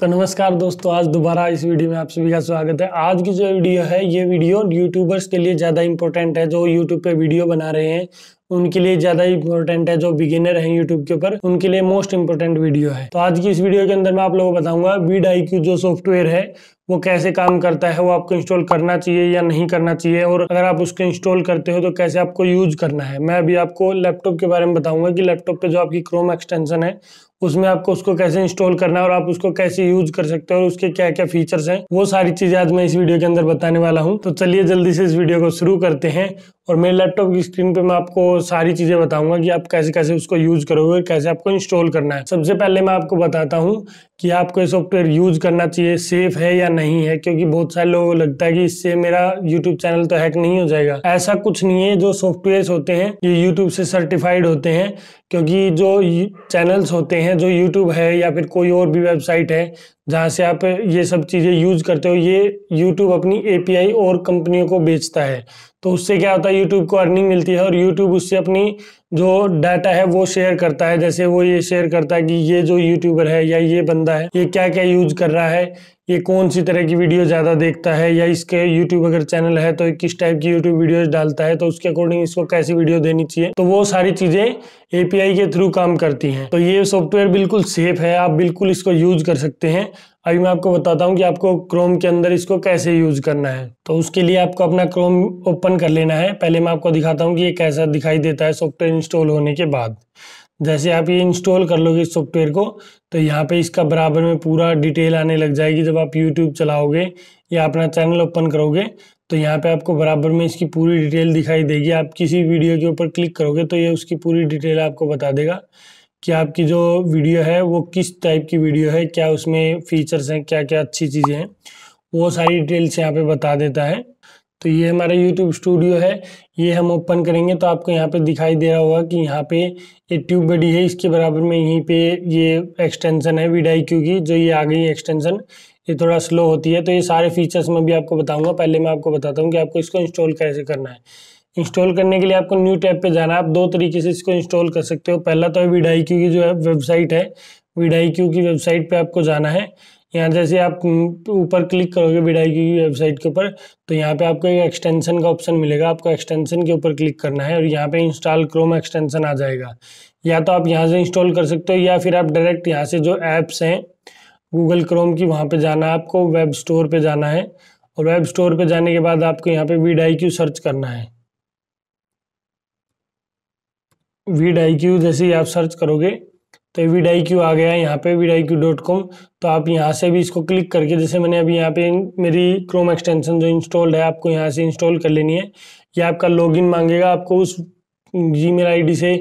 तो नमस्कार दोस्तों आज दोबारा इस वीडियो में आप सभी का स्वागत है आज की जो वीडियो है ये वीडियो यूट्यूबर्स के लिए ज़्यादा इंपॉर्टेंट है जो यूट्यूब पे वीडियो बना रहे हैं उनके लिए ज़्यादा इंपॉर्टेंट है जो बिगिनर हैं यूट्यूब के ऊपर उनके लिए मोस्ट इंपॉर्टेंट वीडियो है तो आज की इस वीडियो के अंदर मैं आप लोगों को बताऊंगा वीड आई जो सॉफ्टवेयर है वो कैसे काम करता है वो आपको इंस्टॉल करना चाहिए या नहीं करना चाहिए और अगर आप उसको इंस्टॉल करते हो तो कैसे आपको यूज करना है मैं अभी आपको लैपटॉप के बारे में बताऊंगा कि लैपटॉप पे जो आपकी क्रोम एक्सटेंशन है उसमें आपको उसको कैसे इंस्टॉल करना है और आप उसको कैसे यूज कर सकते हो और उसके क्या क्या फीचर्स हैं वो सारी चीजें आज मैं इस वीडियो के अंदर बताने वाला हूँ तो चलिए जल्दी से इस वीडियो को शुरू करते हैं और मेरे लैपटॉप की स्क्रीन पे मैं आपको सारी चीज़ें बताऊंगा कि आप कैसे कैसे उसको यूज़ करोगे कैसे आपको इंस्टॉल करना है सबसे पहले मैं आपको बताता हूँ कि आपको ये सॉफ्टवेयर यूज़ करना चाहिए सेफ है या नहीं है क्योंकि बहुत सारे लोगों को लगता है कि इससे मेरा यूट्यूब चैनल तो हैक नहीं हो जाएगा ऐसा कुछ नहीं है जो सॉफ्टवेयर होते हैं ये यूट्यूब से सर्टिफाइड होते हैं क्योंकि जो चैनल्स होते हैं जो यूट्यूब है या फिर कोई और भी वेबसाइट है जहाँ से आप ये सब चीज़ें यूज करते हो ये YouTube अपनी एपीआई और कंपनियों को बेचता है तो उससे क्या होता है YouTube को अर्निंग मिलती है और YouTube उससे अपनी जो डाटा है वो शेयर करता है जैसे वो ये शेयर करता है कि ये जो यूट्यूबर है या ये बंदा है ये क्या क्या यूज कर रहा है ये कौन सी तरह की वीडियो ज़्यादा देखता है या इसके यूट्यूब अगर चैनल है तो किस टाइप की यूट्यूब वीडियोस डालता है तो उसके अकॉर्डिंग इसको कैसी वीडियो देनी चाहिए तो वो सारी चीज़ें एपीआई के थ्रू काम करती हैं तो ये सॉफ्टवेयर बिल्कुल सेफ है आप बिल्कुल इसको यूज कर सकते हैं अभी मैं आपको बताता हूँ कि आपको क्रोम के अंदर इसको कैसे यूज़ करना है तो उसके लिए आपको अपना क्रोम ओपन कर लेना है पहले मैं आपको दिखाता हूँ कि ये कैसा दिखाई देता है सॉफ्टवेयर इंस्टॉल होने के बाद जैसे आप ये इंस्टॉल कर लोगे इस सॉफ्टवेयर को तो यहाँ पे इसका बराबर में पूरा डिटेल आने लग जाएगी जब आप यूट्यूब चलाओगे या अपना चैनल ओपन करोगे तो यहाँ पे आपको बराबर में इसकी पूरी डिटेल दिखाई देगी आप किसी वीडियो के ऊपर क्लिक करोगे तो ये उसकी पूरी डिटेल आपको बता देगा कि आपकी जो वीडियो है वो किस टाइप की वीडियो है क्या उसमें फीचर्स हैं क्या क्या अच्छी चीज़ें हैं वो सारी डिटेल्स यहाँ पे बता देता है तो ये हमारा यूट्यूब स्टूडियो है ये हम ओपन करेंगे तो आपको यहाँ पे दिखाई दे रहा होगा कि यहाँ पे ये ट्यूब बडी है इसके बराबर में यहीं पे ये एक्सटेंशन है विडाई क्यू की जो ये आ गई एक्सटेंशन ये थोड़ा स्लो होती है तो ये सारे फीचर्स मैं भी आपको बताऊंगा पहले मैं आपको बताता हूँ कि आपको इसको इंस्टॉल कैसे करना है इंस्टॉल करने के लिए आपको न्यू टैब पे जाना है आप दो तरीके से इसको इंस्टॉल कर सकते हो पहला तो है वीडाई की जो है वेबसाइट है वीडाई की वेबसाइट पे आपको जाना है यहाँ जैसे आप ऊपर क्लिक करोगे विडाई की वेबसाइट के ऊपर तो यहाँ पे आपको एक एक्सटेंशन का ऑप्शन मिलेगा आपको एक्सटेंशन के ऊपर क्लिक करना है और यहाँ पे इंस्टॉल क्रोम एक्सटेंशन आ जाएगा या तो आप यहाँ से इंस्टॉल कर सकते हो या फिर आप डायरेक्ट यहाँ से जो ऐप्स हैं गूगल क्रोम की वहाँ पर जाना है आपको वेब स्टोर पर जाना है और वेब स्टोर पर जाने के बाद आपको यहाँ पर वीडाई सर्च करना है वीड आई क्यू जैसे ही आप सर्च करोगे तो वीड आई क्यू आ गया है यहाँ पे vid I Q dot com तो आप यहाँ से भी इसको क्लिक करके जैसे मैंने अभी यहाँ पे मेरी क्रोम एक्सटेंशन जो इंस्टॉल्ड है आपको यहाँ से इंस्टॉल कर लेनी है ये आपका लॉगिन मांगेगा आपको उस जी मेल आई से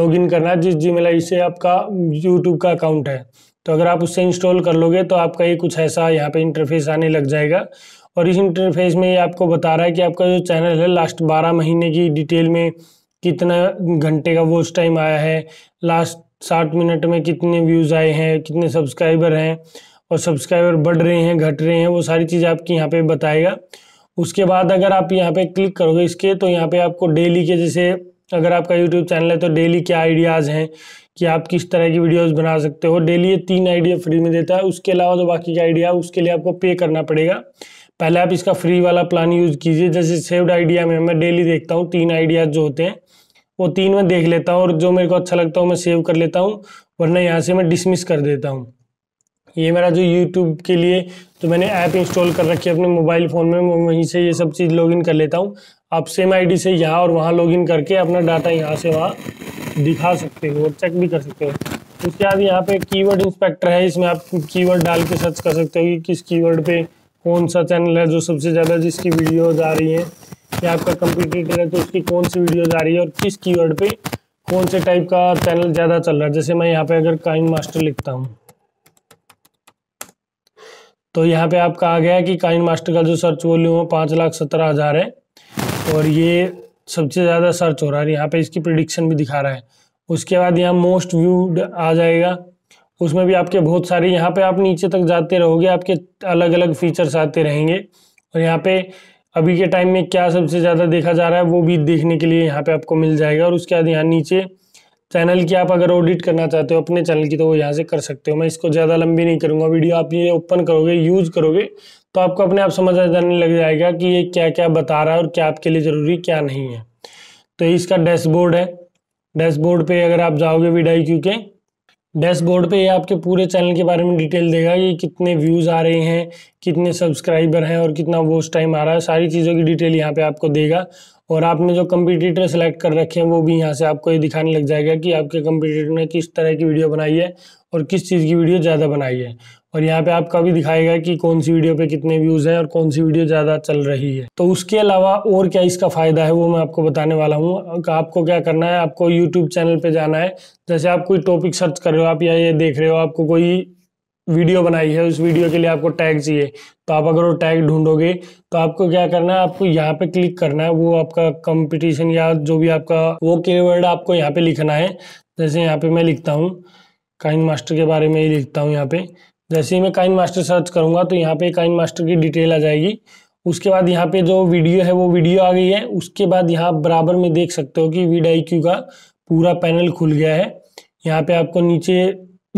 लॉगिन करना है जिस जी मेल आई से आपका यूट्यूब का अकाउंट है तो अगर आप उससे इंस्टॉल कर लोगे तो आपका ये कुछ ऐसा यहाँ पे इंटरफेस आने लग जाएगा और इस इंटरफेस में ये आपको बता रहा है कि आपका जो चैनल है लास्ट बारह महीने की डिटेल में कितना घंटे का वॉच टाइम आया है लास्ट साठ मिनट में कितने व्यूज़ आए हैं कितने सब्सक्राइबर हैं और सब्सक्राइबर बढ़ रहे हैं घट रहे हैं वो सारी चीज़ आपकी यहाँ पे बताएगा उसके बाद अगर आप यहाँ पे क्लिक करोगे इसके तो यहाँ पे आपको डेली के जैसे अगर आपका यूट्यूब चैनल है तो डेली क्या आइडियाज़ हैं कि आप किस तरह की वीडियोज़ बना सकते हो डेली ये तीन आइडिया फ्री में देता है उसके अलावा जो तो बाकी का आइडिया उसके लिए आपको पे करना पड़ेगा पहले आप इसका फ्री वाला प्लान यूज़ कीजिए जैसे सेव्ड आइडिया में मैं डेली देखता हूँ तीन आइडियाज़ जो होते हैं वो तीन में देख लेता हूँ और जो मेरे को अच्छा लगता हो मैं सेव कर लेता हूँ वरना यहाँ से मैं डिसमिस कर देता हूँ ये मेरा जो यूट्यूब के लिए तो मैंने ऐप इंस्टॉल कर रखी है अपने मोबाइल फ़ोन में मैं वहीं से ये सब चीज़ लॉगिन कर लेता हूँ आप सेम आईडी से यहाँ और वहाँ लॉगिन करके अपना डाटा यहाँ से वहाँ दिखा सकते हो और चेक भी कर सकते हो उसके बाद यहाँ पे कीवर्ड इंस्पेक्टर है इसमें आप कीवर्ड डाल के सर्च कर सकते हो कि किस कीवर्ड पे कौन सा चैनल है जो सबसे ज़्यादा जिसकी वीडियोज आ रही हैं या आपका कंपिटेटर है तो उसकी कौन सी वीडियोज आ रही है और किस कीवर्ड पे कौन से टाइप का चैनल ज़्यादा चल रहा है जैसे मैं यहाँ पे अगर काइन मास्टर लिखता हूँ तो यहाँ पे आपका आ गया है कि काइन मास्टर का जो सर्च वॉल्यूम है पाँच लाख सत्रह हज़ार है और ये सबसे ज़्यादा सर्च हो रहा है यहाँ पे इसकी प्रिडिक्शन भी दिखा रहा है उसके बाद यहाँ मोस्ट व्यूड आ जाएगा उसमें भी आपके बहुत सारे यहाँ पे आप नीचे तक जाते रहोगे आपके अलग अलग फीचर्स आते रहेंगे और यहाँ पे अभी के टाइम में क्या सबसे ज़्यादा देखा जा रहा है वो भी देखने के लिए यहाँ पे आपको मिल जाएगा और उसके बाद यहाँ नीचे चैनल की आप अगर ऑडिट करना चाहते हो अपने चैनल की तो वो यहाँ से कर सकते हो मैं इसको ज़्यादा लंबी नहीं करूँगा वीडियो आप ये ओपन करोगे यूज़ करोगे तो आपको अपने आप समझ जाने लग जाएगा कि ये क्या क्या बता रहा है और क्या आपके लिए ज़रूरी क्या नहीं है तो इसका डैशबोर्ड है डैशबोर्ड पे अगर आप जाओगे वीडाई क्यू के डैशबोर्ड पे ये आपके पूरे चैनल के बारे में डिटेल देगा कि कितने व्यूज़ आ रहे हैं कितने सब्सक्राइबर हैं और कितना उस टाइम आ रहा है सारी चीज़ों की डिटेल यहाँ पे आपको देगा और आपने जो कंपटीटर सेलेक्ट कर रखे हैं वो भी यहाँ से आपको ये दिखाने लग जाएगा कि आपके कंपटीटर ने किस तरह की वीडियो बनाई है और किस चीज़ की वीडियो ज़्यादा बनाई है और यहाँ पे आपका भी दिखाएगा कि कौन सी वीडियो पे कितने व्यूज़ हैं और कौन सी वीडियो ज़्यादा चल रही है तो उसके अलावा और क्या इसका फ़ायदा है वो मैं आपको बताने वाला हूँ आपको क्या करना है आपको यूट्यूब चैनल पे जाना है जैसे आप कोई टॉपिक सर्च कर रहे हो आप या ये देख रहे हो आपको कोई वीडियो बनाई है उस वीडियो के लिए आपको टैग चाहिए तो आप अगर वो टैग ढूंढोगे तो आपको क्या करना है आपको यहाँ पे क्लिक करना है वो आपका कंपटीशन या जो भी आपका वो कीवर्ड आपको यहाँ पे लिखना है जैसे यहाँ पे मैं लिखता हूँ काइन मास्टर के बारे में ही लिखता हूँ यहाँ पे जैसे ही मैं काइन मास्टर सर्च करूंगा तो यहाँ पे काइन मास्टर की डिटेल आ जाएगी उसके बाद यहाँ पे जो वीडियो है वो वीडियो आ गई है उसके बाद यहाँ बराबर में देख सकते हो कि वीड आई क्यू का पूरा पैनल खुल गया है यहाँ पे आपको नीचे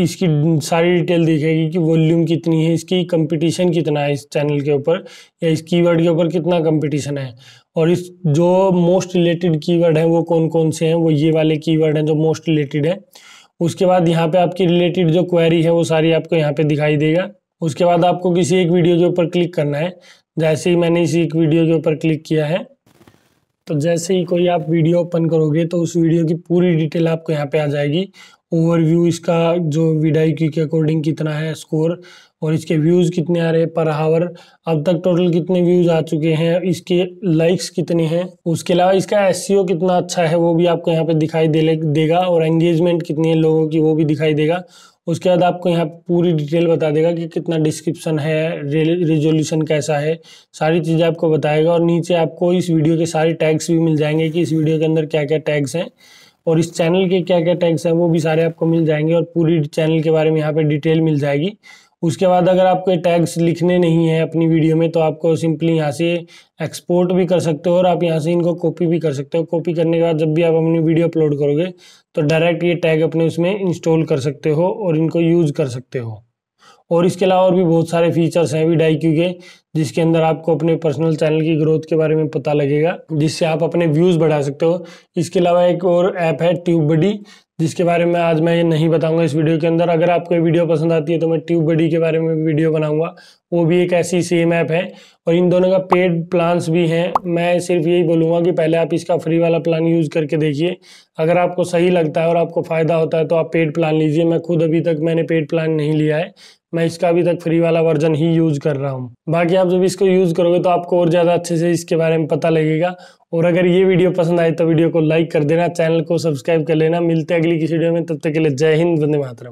इसकी सारी डिटेल दिखेगी कि वॉल्यूम कितनी है इसकी कंपटीशन कितना है इस चैनल के ऊपर या इस कीवर्ड के ऊपर कितना कंपटीशन है और इस जो मोस्ट रिलेटेड कीवर्ड है वो कौन कौन से हैं वो ये वाले कीवर्ड हैं जो मोस्ट रिलेटेड है उसके बाद यहाँ पे आपकी रिलेटेड जो क्वेरी है वो सारी आपको यहाँ पे दिखाई देगा उसके बाद आपको किसी एक वीडियो के ऊपर क्लिक करना है जैसे ही मैंने इसी एक वीडियो के ऊपर क्लिक किया है तो जैसे ही कोई आप वीडियो ओपन करोगे तो उस वीडियो की पूरी डिटेल आपको यहाँ पे आ जाएगी ओवरव्यू इसका जो विडाई क्यू के अकॉर्डिंग कितना है स्कोर और इसके व्यूज़ कितने आ रहे हैं पर हावर अब तक टोटल कितने व्यूज़ आ चुके हैं इसके लाइक्स कितने हैं उसके अलावा इसका एस e कितना अच्छा है वो भी आपको यहाँ पे दिखाई दे देगा और एंगेजमेंट कितनी है लोगों की वो भी दिखाई देगा उसके बाद आपको यहाँ पूरी डिटेल बता देगा कि कितना डिस्क्रिप्शन है रेजोल्यूशन कैसा है सारी चीज़ें आपको बताएगा और नीचे आपको इस वीडियो के सारे टैग्स भी मिल जाएंगे कि इस वीडियो के अंदर क्या क्या टैग्स हैं और इस चैनल के क्या क्या टैग्स हैं वो भी सारे आपको मिल जाएंगे और पूरी चैनल के बारे में यहाँ पे डिटेल मिल जाएगी उसके बाद अगर आपको ये टैग्स लिखने नहीं है अपनी वीडियो में तो आपको सिंपली यहाँ से एक्सपोर्ट भी कर सकते हो और आप यहाँ से इनको कॉपी भी कर सकते हो कॉपी करने के बाद जब भी आप अपनी वीडियो अपलोड करोगे तो डायरेक्ट ये टैग अपने उसमें इंस्टॉल कर सकते हो और इनको यूज़ कर सकते हो और इसके अलावा और भी बहुत सारे फीचर्स हैं वी डाई के जिसके अंदर आपको अपने पर्सनल चैनल की ग्रोथ के बारे में पता लगेगा जिससे आप अपने व्यूज़ बढ़ा सकते हो इसके अलावा एक और ऐप है ट्यूब बडी जिसके बारे में आज मैं ये नहीं बताऊंगा इस वीडियो के अंदर अगर आपको ये वीडियो पसंद आती है तो मैं ट्यूब बडी के बारे में वीडियो बनाऊंगा वो भी एक ऐसी सेम ऐप है और इन दोनों का पेड प्लान्स भी हैं मैं सिर्फ यही बोलूँगा कि पहले आप इसका फ्री वाला प्लान यूज़ करके देखिए अगर आपको सही लगता है और आपको फ़ायदा होता है तो आप पेड प्लान लीजिए मैं खुद अभी तक मैंने पेड प्लान नहीं लिया है मैं इसका अभी तक फ्री वाला वर्जन ही यूज़ कर रहा हूँ बाकी आप जब इसको यूज़ करोगे तो आपको और ज़्यादा अच्छे से इसके बारे में पता लगेगा और अगर ये वीडियो पसंद आए तो वीडियो को लाइक कर देना चैनल को सब्सक्राइब कर लेना मिलते हैं अगली किसी वीडियो में तब तक के लिए जय हिंद वंदे मातरम